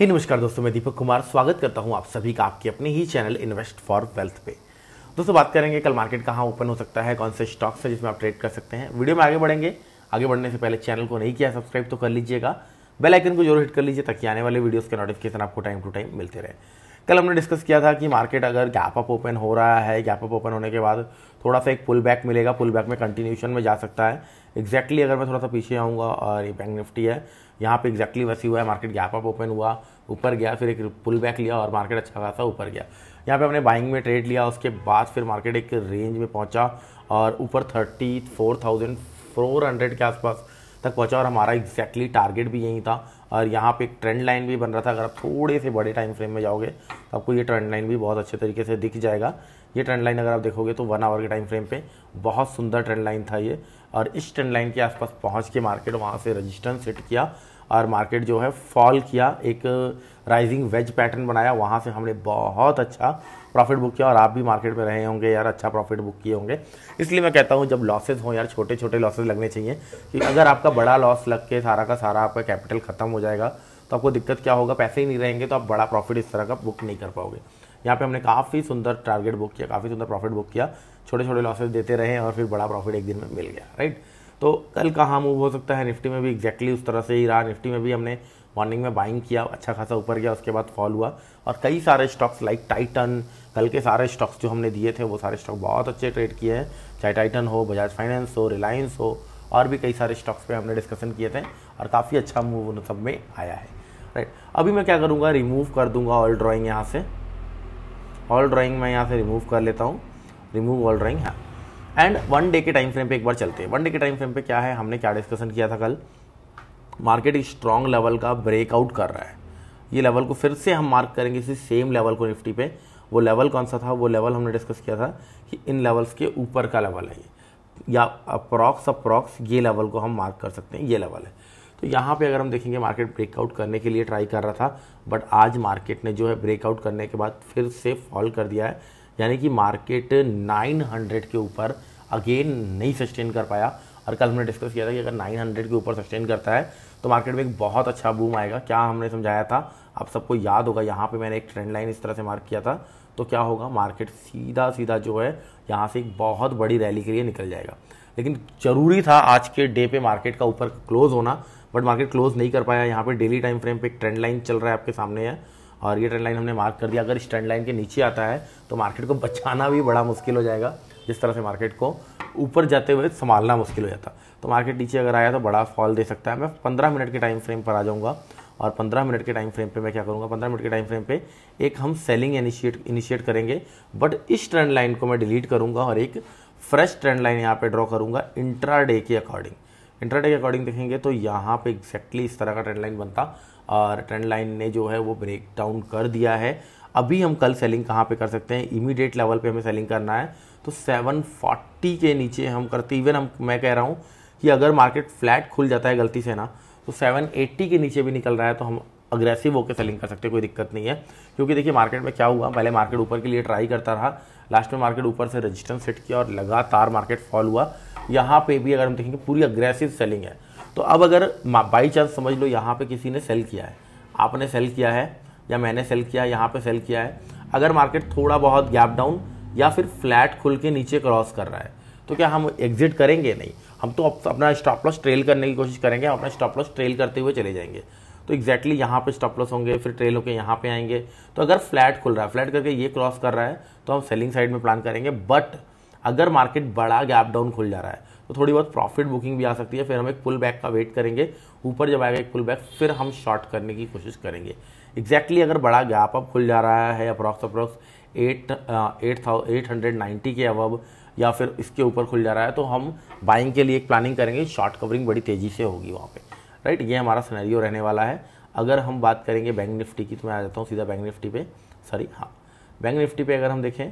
हे नमस्कार दोस्तों मैं दीपक कुमार स्वागत करता हूं आप सभी का आपके अपने ही चैनल इन्वेस्ट फॉर वेल्थ पे दोस्तों बात करेंगे कल मार्केट कहाँ ओपन हो सकता है कौन से स्टॉक्स है जिसमें आप ट्रेड कर सकते हैं वीडियो में आगे बढ़ेंगे आगे बढ़ने से पहले चैनल को नहीं किया सब्सक्राइब तो कर लीजिएगा बेल आइकन को जरूर हिट कर लीजिए ताकि आने वाले वीडियोज़ के नोटिफिकेशन आपको टाइम टू टाइम मिलते रहे कल हमने डिस्कस किया था कि मार्केट अगर गैप अप ओपन हो रहा है गैप अप ओपन होने के बाद थोड़ा सा एक पुल बैक मिलेगा पुल बैक में कंटिन्यूशन में जा सकता है एग्जैक्टली अगर मैं थोड़ा सा पीछे आऊँगा और ये बैंक निफ्टी है यहाँ पे एग्जैक्टली वैसे हुआ है मार्केट गैप अप ओपन हुआ ऊपर गया फिर एक पुल बैक लिया और मार्केट अच्छा खासा ऊपर गया यहाँ पे हमने बाइंग में ट्रेड लिया उसके बाद फिर मार्केट एक रेंज में पहुँचा और ऊपर thirty four thousand four hundred के आसपास तक पहुँचा और हमारा एग्जैक्टली टारगेट भी यहीं था और यहाँ पे एक ट्रेंड लाइन भी बन रहा था अगर आप थोड़े से बड़े टाइम फ्रेम में जाओगे तो आपको ये ट्रेंड लाइन भी बहुत अच्छे तरीके से दिख जाएगा ये ट्रेंड लाइन अगर आप देखोगे तो वन आवर के टाइम फ्रेम पे बहुत सुंदर ट्रेंड लाइन था ये और इस ट्रेंड लाइन के आसपास पहुंच के मार्केट वहाँ से रजिस्टेंस हिट किया और मार्केट जो है फॉल किया एक राइजिंग वेज पैटर्न बनाया वहाँ से हमने बहुत अच्छा प्रॉफिट बुक किया और आप भी मार्केट में रहे होंगे यार अच्छा प्रॉफिट बुक किए होंगे इसलिए मैं कहता हूँ जब लॉसेज हों यार छोटे छोटे लॉसेज लगने चाहिए कि अगर आपका बड़ा लॉस लग के सारा का सारा आपका कैपिटल ख़त्म हो जाएगा तो आपको दिक्कत क्या होगा पैसे ही नहीं रहेंगे तो आप बड़ा प्रॉफिट इस तरह का बुक नहीं कर पाओगे यहाँ पे हमने काफ़ी सुंदर टारगेट बुक किया काफ़ी सुंदर प्रॉफिट बुक किया छोटे छोटे लॉसेज देते रहे और फिर बड़ा प्रॉफिट एक दिन में मिल गया राइट तो कल कहाँ मूव हो सकता है निफ्टी में भी एग्जैक्टली उस तरह से ही रहा निफ्टी में भी हमने मॉर्निंग में बाइंग किया अच्छा खासा ऊपर गया उसके बाद फॉल हुआ और कई सारे स्टॉक्स लाइक टाइटन कल के सारे स्टॉक्स जो हमने दिए थे वो सारे स्टॉक बहुत अच्छे ट्रेड किए हैं चाहे टाइटन हो बजाज फाइनेंस हो रिलायंस हो और भी कई सारे स्टॉक्स पे हमने डिस्कशन किए थे और काफ़ी अच्छा मूव उन सब में आया है राइट अभी मैं क्या करूँगा रिमूव कर दूंगा ऑल ड्राइंग यहाँ से ऑल ड्राइंग मैं यहाँ से रिमूव कर लेता हूँ रिमूव ऑल ड्राइंग है एंड वन डे के टाइम फ्रेम पे एक बार चलते हैं वन डे के टाइम फ्रेम पे क्या है हमने क्या डिस्कशन किया था कल मार्केट इस स्ट्रॉन्ग लेवल का ब्रेकआउट कर रहा है ये लेवल को फिर से हम मार्क करेंगे इसी सेम लेवल को निफ्टी पे वो लेवल कौन सा था वो लेवल हमने डिस्कस किया था कि इन लेवल्स के ऊपर का लेवल है ये या अप्रॉक्स अप्रॉक्स ये लेवल को हम मार्क कर सकते हैं ये लेवल है तो यहाँ पे अगर हम देखेंगे मार्केट ब्रेकआउट करने के लिए ट्राई कर रहा था बट आज मार्केट ने जो है ब्रेकआउट करने के बाद फिर से फॉल कर दिया है यानी कि मार्केट 900 के ऊपर अगेन नहीं सस्टेन कर पाया और कल हमने डिस्कस किया था कि अगर 900 के ऊपर सस्टेन करता है तो मार्केट में एक बहुत अच्छा बूम आएगा क्या हमने समझाया था आप सबको याद होगा यहाँ पे मैंने एक ट्रेंड लाइन इस तरह से मार्क किया था तो क्या होगा मार्केट सीधा सीधा जो है यहाँ से एक बहुत बड़ी रैली के लिए निकल जाएगा लेकिन ज़रूरी था आज के डे पे मार्केट का ऊपर क्लोज होना बट मार्केट क्लोज नहीं कर पाया यहाँ पे डेली टाइम फ्रेम पे एक ट्रेंड लाइन चल रहा है आपके सामने है और ये ट्रेंड लाइन हमने मार्क कर दिया अगर इस ट्रेंड लाइन के नीचे आता है तो मार्केट को बचाना भी बड़ा मुश्किल हो जाएगा जिस तरह से मार्केट को ऊपर जाते हुए संभालना मुश्किल हो जाता तो मार्केट नीचे अगर आया तो बड़ा फॉल दे सकता है मैं पंद्रह मिनट के टाइम फ्रेम पर आ जाऊँगा और 15 मिनट के टाइम फ्रेम पे मैं क्या करूँगा 15 मिनट के टाइम फ्रेम पे एक हम सेलिंग इनिशिएट इनिशिएट करेंगे बट इस ट्रेंड लाइन को मैं डिलीट करूँगा और एक फ्रेश ट्रेंड लाइन यहाँ पे ड्रॉ करूँगा इंट्रा डे के अकॉर्डिंग इंटरडे के अकॉर्डिंग देखेंगे तो यहाँ पे एक्जैक्टली इस तरह का ट्रेंड लाइन बनता और ट्रेंड लाइन ने जो है वो ब्रेक डाउन कर दिया है अभी हम कल सेलिंग कहाँ पे कर सकते हैं इमीडिएट लेवल पे हमें सेलिंग करना है तो 740 के नीचे हम करते इवन हम मैं कह रहा हूँ कि अगर मार्केट फ्लैट खुल जाता है गलती से ना तो 780 के नीचे भी निकल रहा है तो हम अग्रेसिव होकर सेलिंग कर सकते हैं कोई दिक्कत नहीं है क्योंकि देखिए मार्केट में क्या हुआ पहले मार्केट ऊपर के लिए ट्राई करता रहा लास्ट में मार्केट ऊपर से रजिस्टेंस सेट किया और लगातार मार्केट फॉल हुआ यहाँ पे भी अगर हम देखेंगे पूरी अग्रेसिव सेलिंग है तो अब अगर बाई चांस समझ लो यहाँ पे किसी ने सेल किया है आपने सेल किया है या मैंने सेल किया है यहाँ पे सेल किया है अगर मार्केट थोड़ा बहुत गैप डाउन या फिर फ्लैट खुल के नीचे क्रॉस कर रहा है तो क्या हम एग्जिट करेंगे नहीं हम तो अपना स्टॉप लॉस ट्रेल करने की कोशिश करेंगे अपना स्टॉप लॉस ट्रेल करते हुए चले जाएंगे तो एक्जैक्टली exactly यहाँ पे स्टॉप लॉस होंगे फिर ट्रेल होकर यहाँ पे आएंगे तो अगर फ्लैट खुल रहा है फ्लैट करके ये क्रॉस कर रहा है तो हम सेलिंग साइड में प्लान करेंगे बट अगर मार्केट बड़ा गैप डाउन खुल जा रहा है तो थोड़ी बहुत प्रॉफिट बुकिंग भी आ सकती है फिर हम एक पुल बैक का वेट करेंगे ऊपर जब आएगा एक पुल बैक फिर हम शॉर्ट करने की कोशिश करेंगे एग्जैक्टली exactly अगर बड़ा गैप अप खुल जा रहा है approx approx eight eight eight hundred ninety के अब या फिर इसके ऊपर खुल जा रहा है तो हम बाइंग के लिए एक प्लानिंग करेंगे शॉर्ट कवरिंग बड़ी तेज़ी से होगी वहाँ पर राइट ये हमारा सिनेरियो रहने वाला है अगर हम बात करेंगे बैंक निफ्टी की तो मैं आ जाता हूँ सीधा बैंक निफ्टी पे सॉरी हाँ बैंक निफ्टी पे अगर हम देखें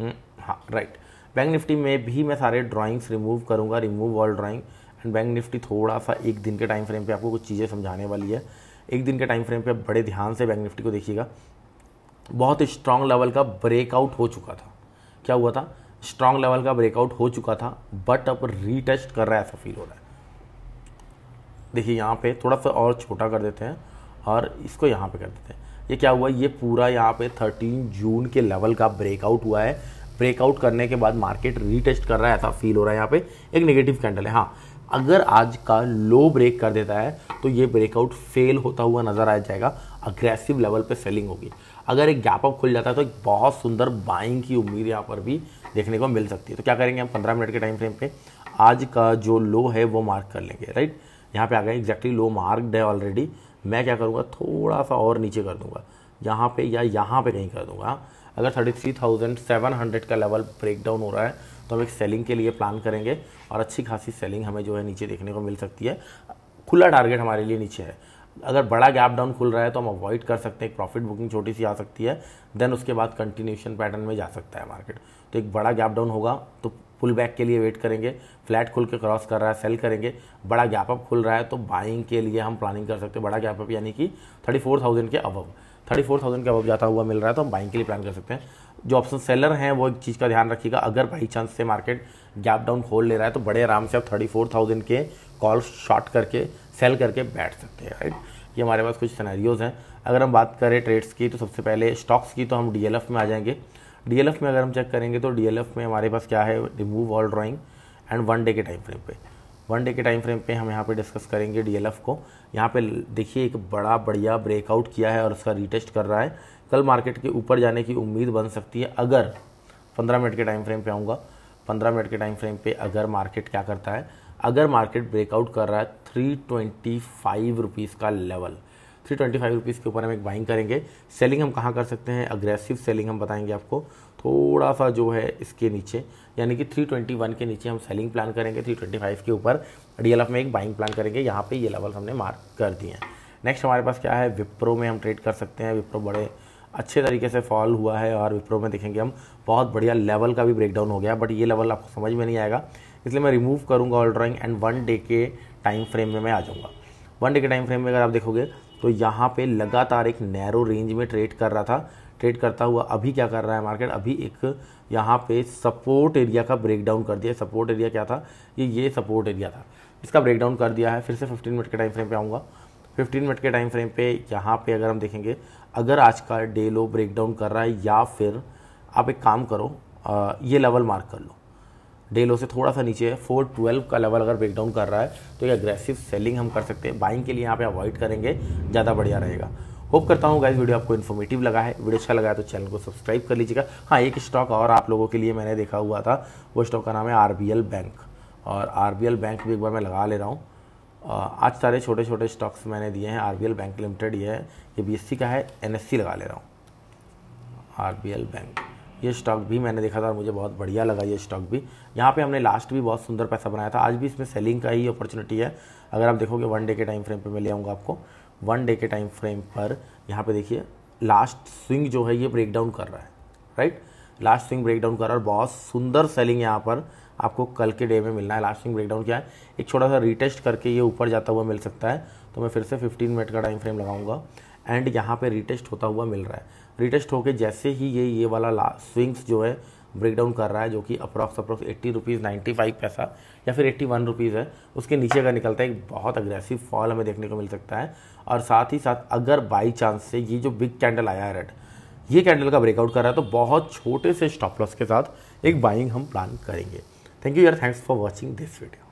हम्म, हाँ राइट बैंक निफ्टी में भी मैं सारे ड्राइंग्स रिमूव करूँगा remove all drawing and bank Nifty थोड़ा सा एक दिन के टाइम फ्रेम पे आपको कुछ चीज़ें समझाने वाली है एक दिन के टाइम फ्रेम पे बड़े ध्यान से बैंक निफ्टी को देखिएगा बहुत स्ट्रांग लेवल का ब्रेकआउट हो चुका था क्या हुआ था स्ट्रांग लेवल का ब्रेकआउट हो चुका था बट अब रीटेस्ट कर रहा है ऐसा फील हो रहा है देखिए यहाँ पे थोड़ा सा और छोटा कर देते हैं और इसको यहाँ पे कर देते हैं ये क्या हुआ ये पूरा यहाँ पे 13 जून के लेवल का ब्रेकआउट हुआ है ब्रेकआउट करने के बाद मार्केट रीटेस्ट कर रहा है ऐसा फील हो रहा है यहाँ पे एक नेगेटिव कैंडल है हाँ अगर आज का लो ब्रेक कर देता है तो ये ब्रेकआउट फेल होता हुआ नज़र आ जाएगा अग्रेसिव लेवल पे सेलिंग होगी अगर एक गैप अप खुल जाता है तो एक बहुत सुंदर बाइंग की उम्मीद यहाँ पर भी देखने को मिल सकती है तो क्या करेंगे हम पंद्रह मिनट के टाइम फ्रेम पे आज का जो लो है वो मार्क कर लेंगे राइट यहाँ पे आ गए एग्जैक्टली लो मार्क्ड है ऑलरेडी मैं क्या करूँगा थोड़ा सा और नीचे कर दूँगा यहाँ पे या यहाँ पे कहीं कर दूँगा अगर thirty three thousand seven hundred का लेवल ब्रेक डाउन हो रहा है तो हम एक सेलिंग के लिए प्लान करेंगे और अच्छी खासी सेलिंग हमें जो है नीचे देखने को मिल सकती है खुला टारगेट हमारे लिए नीचे है अगर बड़ा गैप डाउन खुल रहा है तो हम अवॉइड कर सकते हैं एक प्रॉफिट बुकिंग छोटी सी आ सकती है देन उसके बाद कंटिन्यूशन पैटर्न में जा सकता है मार्केट तो एक बड़ा गैप डाउन होगा तो पुल बैक के लिए वेट करेंगे फ्लैट खुल के क्रॉस कर रहा है सेल करेंगे बड़ा गैप अप खुल रहा है तो बाइंग के लिए हम प्लानिंग कर सकते हैं बड़ा गैप अप यानी कि थर्टी फोर थाउजेंड के अबव थर्टी फोर थाउजेंड के अबव जाता हुआ मिल रहा है तो हम बाइंग के लिए प्लान कर सकते हैं जो ऑप्शन सेलर हैं वो एक चीज़ का ध्यान रखिएगा अगर बाई चांस से मार्केट गैप डाउन खोल ले रहा है तो बड़े आराम से आप थर्टी फोर थाउजेंड के कॉल शॉर्ट करके सेल करके बैठ सकते हैं राइट ये हमारे पास कुछ सिनेरियोज़ हैं अगर हम बात करें ट्रेड्स की तो सबसे पहले स्टॉक्स की तो हम डी में आ जाएंगे एफ़ में अगर हम चेक करेंगे तो एफ़ में हमारे पास क्या है remove all drawing and one day के टाइम फ्रेम पे वन डे के टाइम फ्रेम पे हम यहाँ पे डिस्कस करेंगे एफ़ को यहाँ पे देखिए एक बड़ा बढ़िया ब्रेकआउट किया है और उसका रीटेस्ट कर रहा है कल मार्केट के ऊपर जाने की उम्मीद बन सकती है अगर पंद्रह मिनट के टाइम फ्रेम पे आऊँगा पंद्रह मिनट के टाइम फ्रेम पे अगर मार्केट क्या करता है अगर मार्केट ब्रेकआउट कर रहा है थ्री ट्वेंटी फाइव रुपीज़ का level three twenty five rupees के ऊपर हम एक बाइंग करेंगे सेलिंग हम कहाँ कर सकते हैं अग्रेसिव सेलिंग हम बताएंगे आपको थोड़ा सा जो है इसके नीचे यानी कि 321 के नीचे हम सेलिंग प्लान करेंगे 325 के ऊपर एफ में एक बाइंग प्लान करेंगे यहाँ पे ये लेवल हमने मार्क कर दिए हैं नेक्स्ट हमारे पास क्या है विप्रो में हम ट्रेड कर सकते हैं विप्रो बड़े अच्छे तरीके से फॉल हुआ है और विप्रो में देखेंगे हम बहुत बढ़िया लेवल का भी ब्रेकडाउन हो गया बट ये लेवल आपको समझ में नहीं आएगा इसलिए मैं रिमूव करूँगा all drawing and one day के टाइम फ्रेम में मैं आ जाऊँगा वन डे के टाइम फ्रेम में अगर आप देखोगे तो यहाँ पे लगातार एक नैरो रेंज में ट्रेड कर रहा था ट्रेड करता हुआ अभी क्या कर रहा है मार्केट अभी एक यहाँ पे सपोर्ट एरिया का ब्रेकडाउन कर दिया सपोर्ट एरिया क्या था ये ये सपोर्ट एरिया था इसका ब्रेकडाउन कर दिया है फिर से 15 मिनट के टाइम फ्रेम पे आऊँगा 15 मिनट के टाइम फ्रेम पे यहाँ पे अगर हम देखेंगे अगर आज का डे लो ब्रेकडाउन कर रहा है या फिर आप एक काम करो ये लेवल मार्क कर लो डे लो से थोड़ा सा नीचे है फोर ट्वेल्व का लेवल अगर ब्रेक डाउन कर रहा है तो ये अग्रेसिव सेलिंग हम कर सकते हैं बाइंग के लिए यहाँ पे अवॉइड करेंगे ज़्यादा बढ़िया रहेगा होप करता हूँ गाइज वीडियो आपको इन्फॉर्मेटिव लगा है वीडियो अच्छा लगा है तो चैनल को सब्सक्राइब कर लीजिएगा हाँ एक स्टॉक और आप लोगों के लिए मैंने देखा हुआ था वो स्टॉक का नाम है आर बैंक और आर बैंक भी एक बार मैं लगा ले रहा हूँ आज सारे छोटे छोटे स्टॉक्स मैंने दिए हैं आर बैंक लिमिटेड ये है ये बी का है एन लगा ले रहा हूँ आर बैंक ये स्टॉक भी मैंने देखा था और मुझे बहुत बढ़िया लगा ये स्टॉक भी यहाँ पे हमने लास्ट भी बहुत सुंदर पैसा बनाया था आज भी इसमें सेलिंग का ही अपॉर्चुनिटी है अगर आप देखोगे वन डे के टाइम फ्रेम पर मैं ले आऊँगा आपको वन डे के टाइम फ्रेम पर यहाँ पर देखिए लास्ट स्विंग जो है ये ब्रेकडाउन कर रहा है राइट लास्ट स्विंग ब्रेकडाउन कर रहा है और बहुत सुंदर सेलिंग यहाँ पर आपको कल के डे में मिलना है लास्ट स्विंग ब्रेकडाउन क्या है एक छोटा सा रिटेस्ट करके ये ऊपर जाता हुआ मिल सकता है तो मैं फिर से 15 मिनट का टाइम फ्रेम लगाऊंगा एंड यहाँ पे रिटेस्ट होता हुआ मिल रहा है रिटेस्ट होके जैसे ही ये ये वाला ला स्विंग्स जो है ब्रेकडाउन कर रहा है जो कि approx approx eighty rupees ninety five पैसा या फिर एट्टी वन रुपीज़ है उसके नीचे का निकलता है एक बहुत अग्रेसिव फॉल हमें देखने को मिल सकता है और साथ ही साथ अगर बाई चांस से ये जो बिग कैंडल आया है रेड ये कैंडल का ब्रेकआउट कर रहा है तो बहुत छोटे से स्टॉप लॉस के साथ एक बाइंग हम प्लान करेंगे थैंक यू यार thanks for watching this video